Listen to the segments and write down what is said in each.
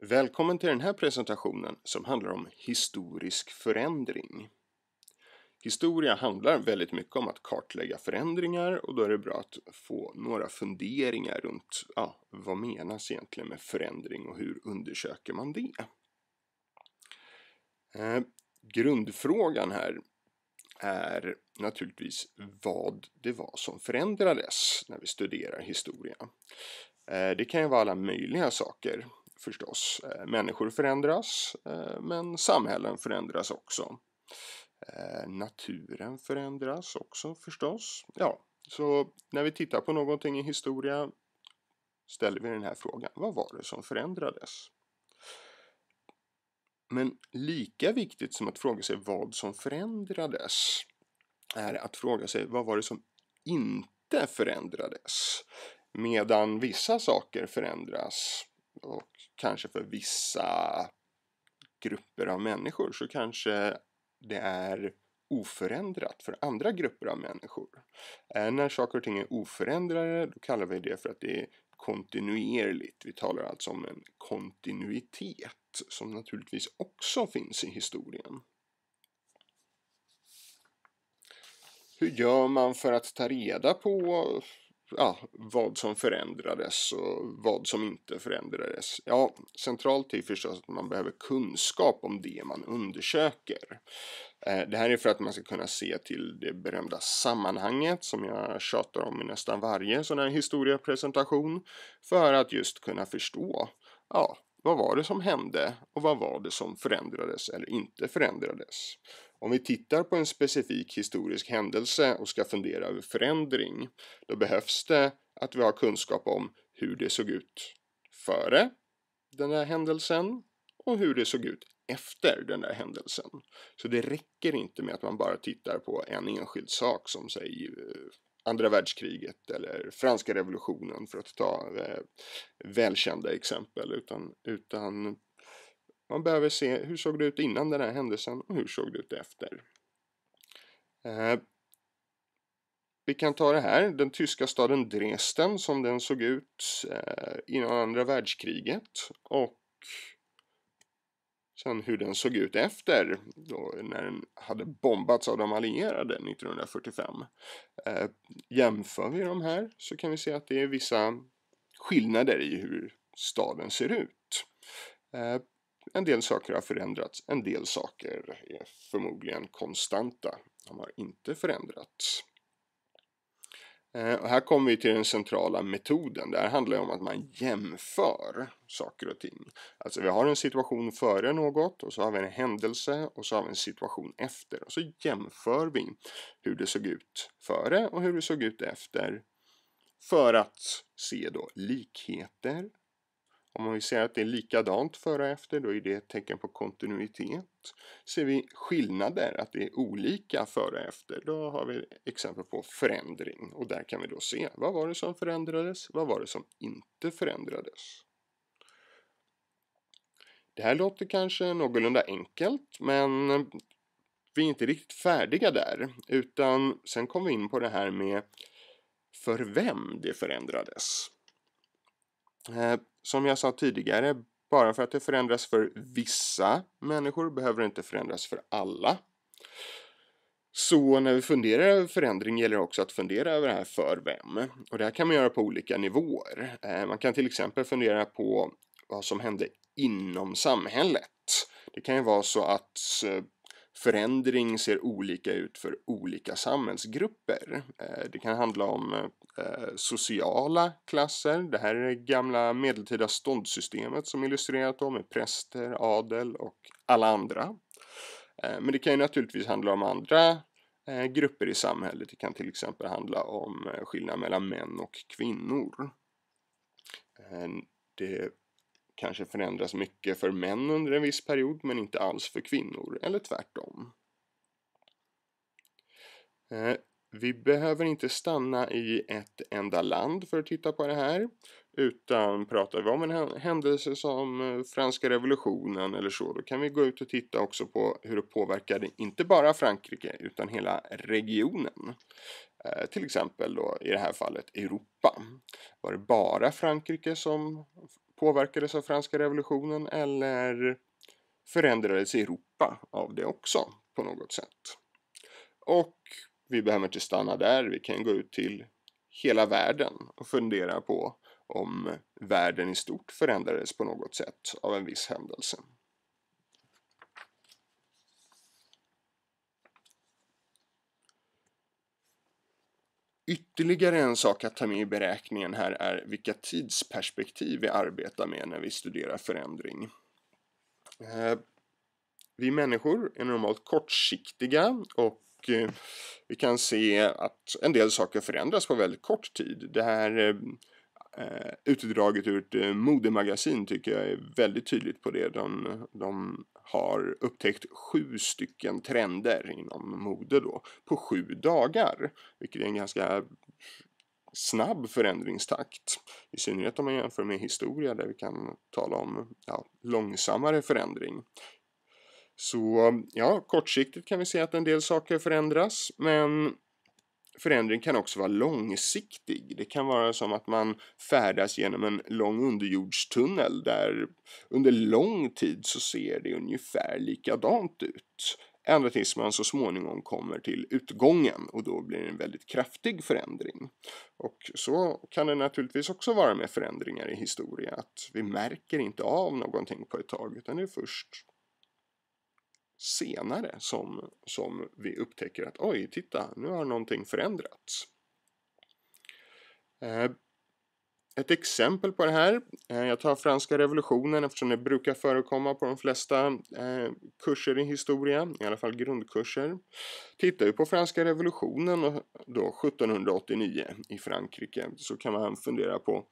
Välkommen till den här presentationen som handlar om historisk förändring. Historia handlar väldigt mycket om att kartlägga förändringar och då är det bra att få några funderingar runt ja, vad menas egentligen med förändring och hur undersöker man det? Eh, grundfrågan här är naturligtvis vad det var som förändrades när vi studerar historia. Eh, det kan ju vara alla möjliga saker förstås. Eh, människor förändras, eh, men samhällen förändras också. Eh, naturen förändras också förstås. Ja, så när vi tittar på någonting i historia ställer vi den här frågan. Vad var det som förändrades? Men lika viktigt som att fråga sig vad som förändrades är att fråga sig vad var det som inte förändrades? Medan vissa saker förändras och kanske för vissa grupper av människor så kanske det är oförändrat för andra grupper av människor. Äh, när saker och ting är oförändrade då kallar vi det för att det är kontinuerligt. Vi talar alltså om en kontinuitet som naturligtvis också finns i historien. Hur gör man för att ta reda på ja, vad som förändrades och vad som inte förändrades. Ja, centralt är förstås att man behöver kunskap om det man undersöker. Eh, det här är för att man ska kunna se till det berömda sammanhanget som jag tjatar om i nästan varje sån här historiepresentation för att just kunna förstå ja, vad var det som hände och vad var det som förändrades eller inte förändrades. Om vi tittar på en specifik historisk händelse och ska fundera över förändring, då behövs det att vi har kunskap om hur det såg ut före den där händelsen och hur det såg ut efter den där händelsen. Så det räcker inte med att man bara tittar på en enskild sak som säg eh, andra världskriget eller franska revolutionen för att ta eh, välkända exempel utan, utan man behöver se hur såg det ut innan den här händelsen och hur såg det ut efter. Eh, vi kan ta det här, den tyska staden Dresden som den såg ut eh, innan andra världskriget och sen hur den såg ut efter då, när den hade bombats av de allierade 1945. Eh, jämför vi de här så kan vi se att det är vissa skillnader i hur staden ser ut. Eh, en del saker har förändrats, en del saker är förmodligen konstanta. De har inte förändrats. Eh, och här kommer vi till den centrala metoden. Det här handlar om att man jämför saker och ting. Alltså vi har en situation före något och så har vi en händelse och så har vi en situation efter. Och så jämför vi hur det såg ut före och hur det såg ut efter. För att se då likheter, om vi ser att det är likadant före och efter då är det ett tecken på kontinuitet. Ser vi skillnader, att det är olika före och efter, då har vi exempel på förändring. Och där kan vi då se vad var det som förändrades, vad var det som inte förändrades. Det här låter kanske någorlunda enkelt men vi är inte riktigt färdiga där utan sen kommer vi in på det här med för vem det förändrades. Eh, som jag sa tidigare, bara för att det förändras för vissa människor behöver det inte förändras för alla. Så när vi funderar över förändring gäller det också att fundera över det här för vem. Och det här kan man göra på olika nivåer. Eh, man kan till exempel fundera på vad som hände inom samhället. Det kan ju vara så att eh, förändring ser olika ut för olika samhällsgrupper. Eh, det kan handla om eh, sociala klasser, det här är det gamla medeltida ståndssystemet som illustrerat då med präster, adel och alla andra. Eh, men det kan ju naturligtvis handla om andra grupper i samhället. Det kan till exempel handla om skillnad mellan män och kvinnor. Det kanske förändras mycket för män under en viss period men inte alls för kvinnor eller tvärtom. Eh, vi behöver inte stanna i ett enda land för att titta på det här utan pratar vi om en händelse som eh, franska revolutionen eller så då kan vi gå ut och titta också på hur det påverkade inte bara Frankrike utan hela regionen. Eh, till exempel då i det här fallet Europa. Var det bara Frankrike som påverkades av franska revolutionen eller förändrades Europa av det också på något sätt. Och vi behöver inte stanna där, vi kan gå ut till hela världen och fundera på om världen i stort förändrades på något sätt av en viss händelse. Ytterligare en sak att ta med i beräkningen här är vilka tidsperspektiv vi arbetar med när vi studerar förändring. Eh, vi människor är normalt kortsiktiga och eh, vi kan se att en del saker förändras på väldigt kort tid. Det här eh, eh, utdraget ur ett eh, modemagasin tycker jag är väldigt tydligt på det. De, de har upptäckt sju stycken trender inom mode då på sju dagar, vilket är en ganska snabb förändringstakt. I synnerhet om man jämför med historia där vi kan tala om ja, långsammare förändring. Så ja, kortsiktigt kan vi se att en del saker förändras men förändring kan också vara långsiktig. Det kan vara som att man färdas genom en lång underjordstunnel där under lång tid så ser det ungefär likadant ut. Ända tills man så småningom kommer till utgången och då blir det en väldigt kraftig förändring. Och så kan det naturligtvis också vara med förändringar i historia att vi märker inte av någonting på ett tag utan det är först senare som, som vi upptäcker att oj, titta, nu har någonting förändrats. Eh, ett exempel på det här, eh, jag tar franska revolutionen eftersom det brukar förekomma på de flesta eh, kurser i historia, i alla fall grundkurser. Tittar vi på franska revolutionen då 1789 i Frankrike så kan man fundera på,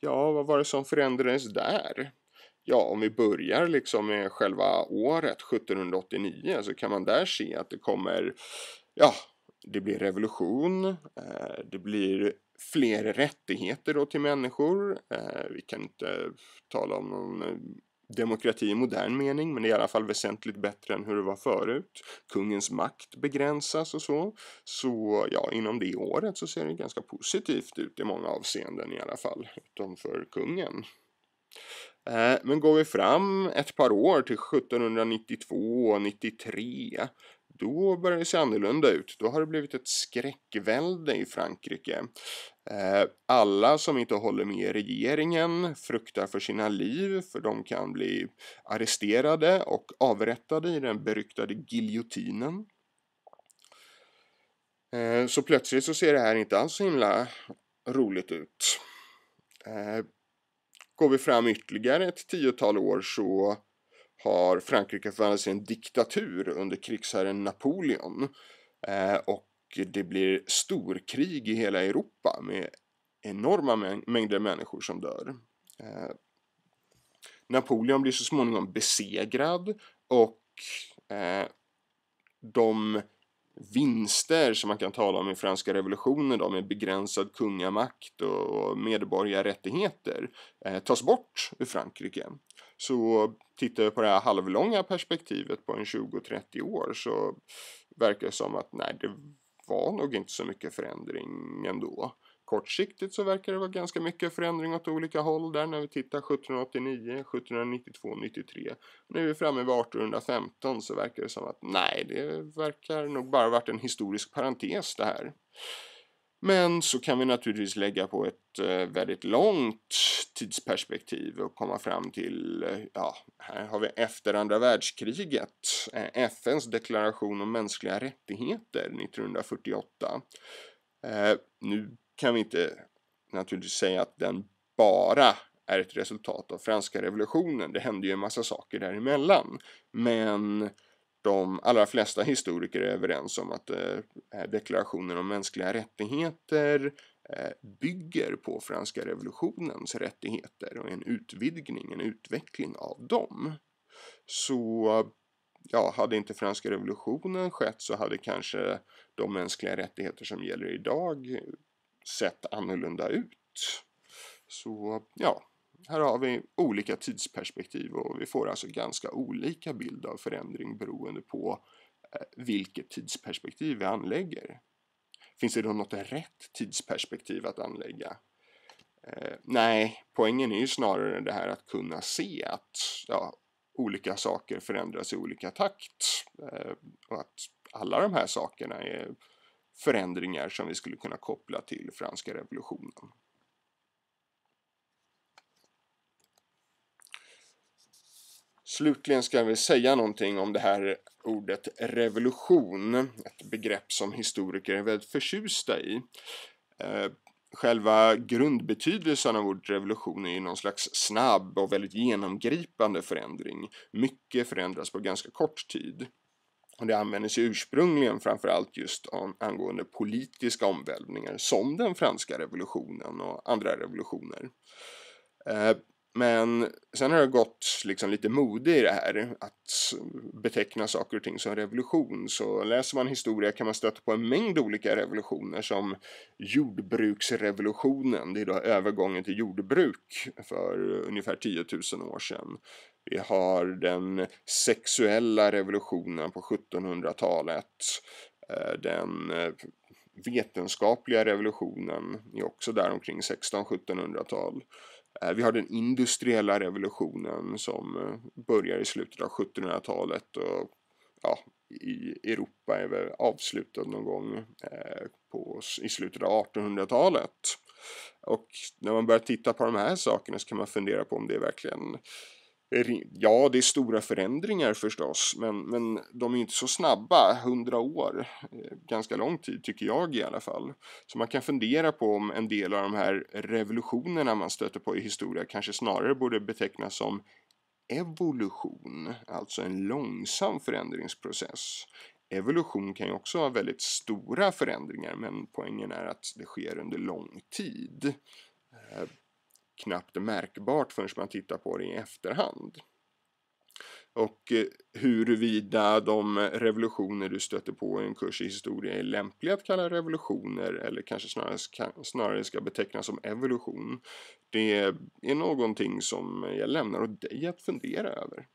ja vad var det som förändrades där? ja, om vi börjar liksom med själva året 1789 så kan man där se att det kommer, ja, det blir revolution, eh, det blir fler rättigheter då till människor. Eh, vi kan inte tala om någon eh, demokrati i modern mening, men det är i alla fall väsentligt bättre än hur det var förut. Kungens makt begränsas och så. Så ja, inom det året så ser det ganska positivt ut i många avseenden i alla fall, utom för kungen. Eh, men går vi fram ett par år till 1792 och 93 då börjar det se annorlunda ut. Då har det blivit ett skräckvälde i Frankrike. Eh, alla som inte håller med regeringen fruktar för sina liv för de kan bli arresterade och avrättade i den beryktade giljotinen. Eh, så plötsligt så ser det här inte alls så himla roligt ut. Går vi fram ytterligare ett tiotal år så har Frankrike förvandlats till en diktatur under krigsherren Napoleon. Eh, och det blir storkrig i hela Europa med enorma mängder människor som dör. Eh, Napoleon blir så småningom besegrad och eh, de vinster som man kan tala om i franska revolutionen då, med begränsad kungamakt och medborgarrättigheter eh, tas bort ur Frankrike. Så tittar vi på det här halvlånga perspektivet på en 20-30 år så verkar det som att nej, det var nog inte så mycket förändring ändå. Kortsiktigt så verkar det vara ganska mycket förändring åt olika håll där när vi tittar 1789, 1792, 93. Nu är vi framme vid 1815 så verkar det som att nej, det verkar nog bara varit en historisk parentes det här. Men så kan vi naturligtvis lägga på ett eh, väldigt långt tidsperspektiv och komma fram till, eh, ja, här har vi efter andra världskriget, eh, FNs deklaration om mänskliga rättigheter 1948. Nu kan vi inte naturligtvis säga att den bara är ett resultat av franska revolutionen. Det hände ju en massa saker däremellan. Men de allra flesta historiker är överens om att eh, deklarationen om mänskliga rättigheter eh, bygger på franska revolutionens rättigheter och en utvidgning, en utveckling av dem. Så ja, hade inte franska revolutionen skett så hade kanske de mänskliga rättigheter som gäller idag sett annorlunda ut. Så ja, här har vi olika tidsperspektiv och vi får alltså ganska olika bild av förändring beroende på eh, vilket tidsperspektiv vi anlägger. Finns det då något rätt tidsperspektiv att anlägga? Eh, nej, poängen är ju snarare det här att kunna se att ja, olika saker förändras i olika takt eh, och att alla de här sakerna är förändringar som vi skulle kunna koppla till franska revolutionen. Slutligen ska vi säga någonting om det här ordet revolution, ett begrepp som historiker är väldigt förtjusta i. Eh, själva grundbetydelsen av ordet revolution är ju någon slags snabb och väldigt genomgripande förändring. Mycket förändras på ganska kort tid. Och det användes ursprungligen framförallt just angående politiska omvälvningar som den franska revolutionen och andra revolutioner. Eh, men sen har jag gått liksom lite mode i det här att beteckna saker och ting som revolution. Så läser man historia kan man stöta på en mängd olika revolutioner som jordbruksrevolutionen. Det är då övergången till jordbruk för ungefär 10 000 år sedan. Vi har den sexuella revolutionen på 1700-talet. Eh, den eh, vetenskapliga revolutionen är också där omkring 1600-1700-tal. Eh, vi har den industriella revolutionen som eh, börjar i slutet av 1700-talet och ja, i Europa är väl avslutad någon gång eh, på, i slutet av 1800-talet. Och när man börjar titta på de här sakerna så kan man fundera på om det verkligen Ja, det är stora förändringar förstås, men, men de är inte så snabba. Hundra år, eh, ganska lång tid tycker jag i alla fall. Så man kan fundera på om en del av de här revolutionerna man stöter på i historia kanske snarare borde betecknas som evolution, alltså en långsam förändringsprocess. Evolution kan ju också ha väldigt stora förändringar, men poängen är att det sker under lång tid. Eh, knappt märkbart förrän man tittar på det i efterhand. Och eh, huruvida de revolutioner du stöter på i en kurs i historia är lämpliga att kalla revolutioner eller kanske snarare, ska betecknas som evolution. Det är någonting som jag lämnar åt dig att fundera över.